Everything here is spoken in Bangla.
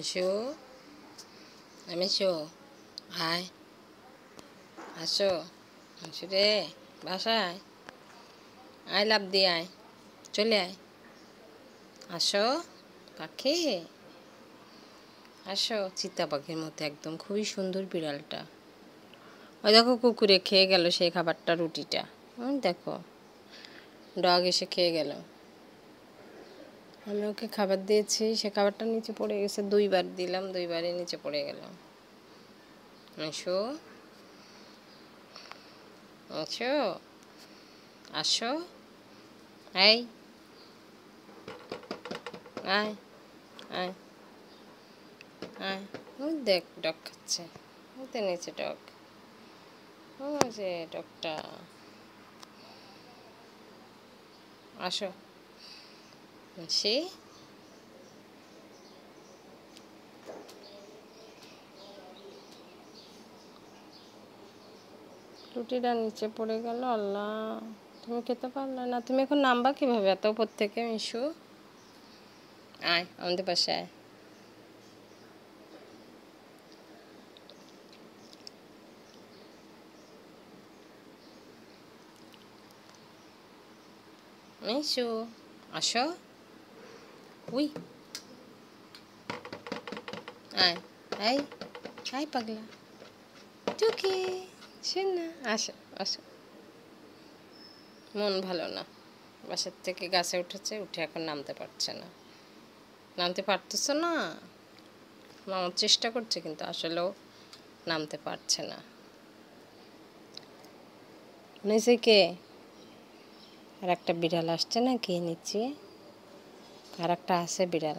আসো আমি এসো আয় আসো আসো রে বাসায় আয় লাভ দিয়ে আয় চলে আয় আসো পাখি আসো চিতা পাখির মতো একদম খুবই সুন্দর বিড়ালটা ওই দেখো কুকুরে খেয়ে গেল সেই খাবারটা রুটিটা দেখো ডগ এসে খেয়ে গেল আমি ওকে খাবার দিয়েছি সে খাবারটা নিচে পড়ে গেছে দুইবার দিলাম দুইবারই নিচে পড়ে গেল আসো আছো আসো এই আয় আয় আয় ওই দেখ ডক খাচ্ছে ওতে নিচে ডক ও যে ডকটা আসো and রুটিটা নিচে পড়ে গেল আল্লাহ তুমি খেতে পারলে না তুমি এখন নামবা কিভাবে এত উপর থেকে মিশু আয় আমাদের পাশে আয় মিশু আসো উই আয় আয় আয় পাগলা টুকি শোন না আসো আসো মন ভালো না বাসার থেকে গাছে উঠেছে উঠে এখন নামতে পারছে না নামতে পারতেছে না নামার চেষ্টা করছে কিন্তু আসলেও নামতে পারছে না নিচে কে আর একটা বিড়াল আসছে না কে নিচে আর একটা আছে বিড়াল